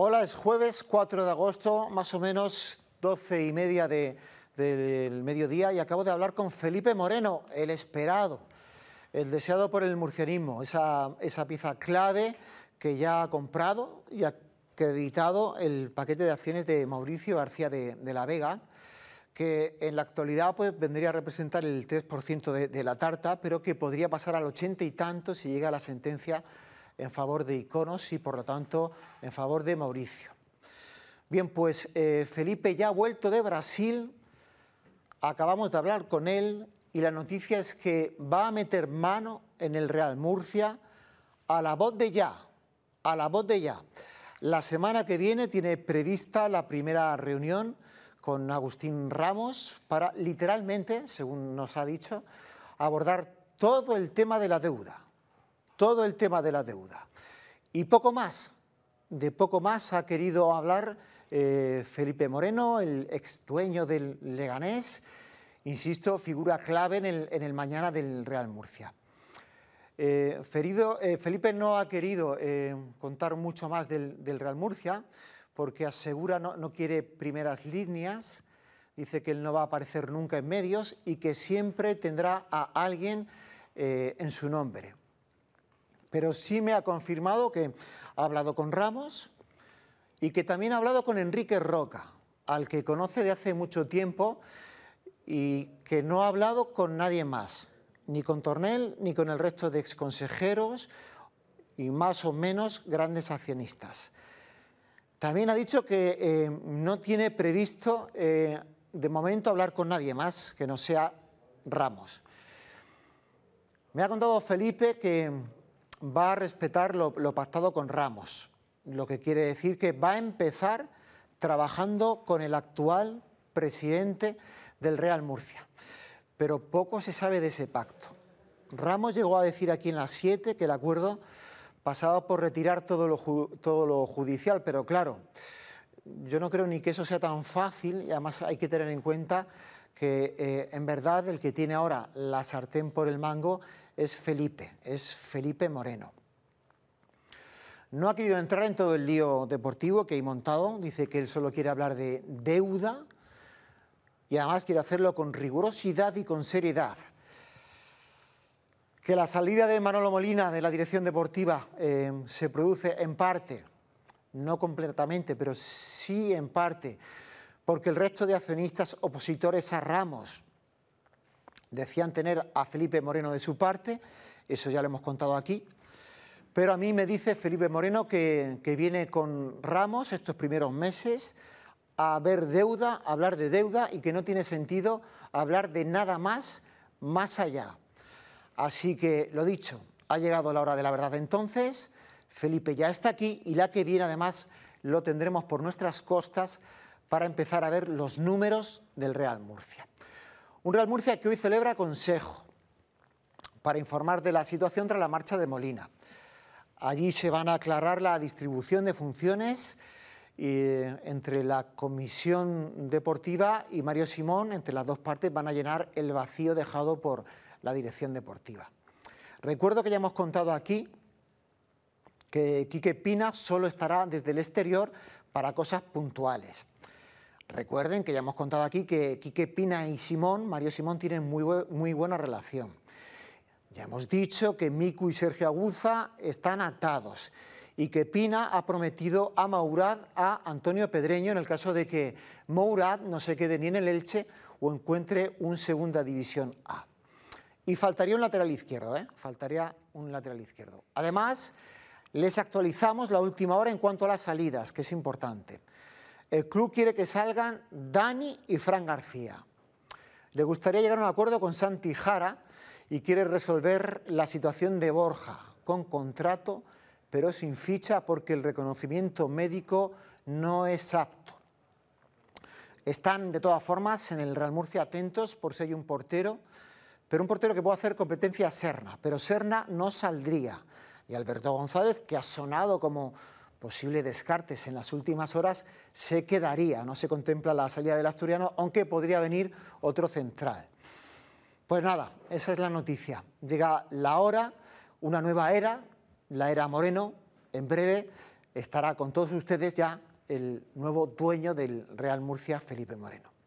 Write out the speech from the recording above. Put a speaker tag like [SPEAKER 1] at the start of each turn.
[SPEAKER 1] Hola, es jueves 4 de agosto, más o menos 12 y media del mediodía, y acabo de hablar con Felipe Moreno, el esperado, el deseado por el murcianismo, esa, pieza clave que ya ha comprado y ha acreditado el paquete de acciones de Mauricio García de, la Vega que en la actualidad pues, vendría a representar el 3% de, de, la tarta, pero que podría pasar al 80 y tanto si llega la sentencia en favor de Iconos y, por lo tanto, en favor de Mauricio. Bien, pues eh, Felipe ya ha vuelto de Brasil, acabamos de hablar con él y la noticia es que va a meter mano en el Real Murcia a la voz de ya, a la voz de ya. La semana que viene tiene prevista la primera reunión con Agustín Ramos para literalmente, según nos ha dicho, abordar todo el tema de la deuda todo el tema de la deuda. Y poco más, de poco más ha querido hablar eh, Felipe Moreno, el ex dueño del Leganés, insisto, figura clave en el, mañana del Real Murcia. Eh, eh, Felipe no ha querido contar mucho más del, Real Murcia porque asegura no, quiere primeras líneas, dice que él no va a aparecer nunca en medios y que siempre tendrá a alguien en su nombre pero sí me ha confirmado que ha hablado con Ramos y que también ha hablado con Enrique Roca, al que conoce de hace mucho tiempo y que no ha hablado con nadie más, ni con Tornel, ni con el resto de exconsejeros y más o menos grandes accionistas. También ha dicho que eh, no tiene previsto eh, de momento hablar con nadie más que no sea Ramos. Me ha contado Felipe que va a respetar lo, pactado con Ramos, lo que quiere decir que va a empezar trabajando con el actual presidente del Real Murcia. Pero poco se sabe de ese pacto. Ramos llegó a decir aquí en las 7 que el acuerdo pasaba por retirar todo lo, todo lo judicial, pero claro, yo no creo ni que eso sea tan fácil, y además hay que tener en cuenta que eh, en verdad el que tiene ahora la sartén por el mango es Felipe, es Felipe Moreno. No ha querido entrar en todo el lío deportivo que hay montado, dice que él solo quiere hablar de deuda y además quiere hacerlo con rigurosidad y con seriedad. Que la salida de Manolo Molina de la dirección deportiva eh, se produce en parte, no completamente, pero sí en parte, porque el resto de accionistas opositores a Ramos decían tener a Felipe Moreno de su parte, eso ya lo hemos contado aquí, pero a mí me dice Felipe Moreno que, que viene con Ramos estos primeros meses a ver deuda, a hablar de deuda y que no tiene sentido hablar de nada más más allá. Así que, lo dicho, ha llegado la hora de la verdad entonces, Felipe ya está aquí y la que viene además lo tendremos por nuestras costas para empezar a ver los números del Real Murcia. Un Real Murcia que hoy celebra consejo para informar de la situación tras la marcha de Molina. Allí se van a aclarar la distribución de funciones eh, entre la comisión deportiva y Mario Simón, entre las dos partes, van a llenar el vacío dejado por la dirección deportiva. Recuerdo que ya hemos contado aquí que Quique Pina solo estará desde el exterior para cosas puntuales. Recuerden que ya hemos contado aquí que Quique Pina y Simón, Mario Simón, tienen muy, buena relación. Ya hemos dicho que Miku y Sergio Aguza están atados y que Pina ha prometido a Maurad a Antonio Pedreño en el caso de que Mourad no se quede ni en el Elche o encuentre un segunda división A. Y faltaría un lateral izquierdo, ¿eh? Faltaría un lateral izquierdo. Además, les actualizamos la última hora en cuanto a las salidas, que es importante. El club quiere que salgan Dani y Fran García. Le gustaría llegar a un acuerdo con Santi Jara y quiere resolver la situación de Borja con contrato, pero sin ficha porque el reconocimiento médico no es apto. Están de todas formas en el Real Murcia atentos por si hay un portero, pero un portero que puede hacer competencia a Serna, pero Serna no saldría. Y Alberto González, que ha sonado como posible descartes en las últimas horas, se quedaría. No se contempla la salida del asturiano, aunque podría venir otro central. Pues nada, esa es la noticia. Llega la hora, una nueva era, la era Moreno. En breve estará con todos ustedes ya el nuevo dueño del Real Murcia, Felipe Moreno.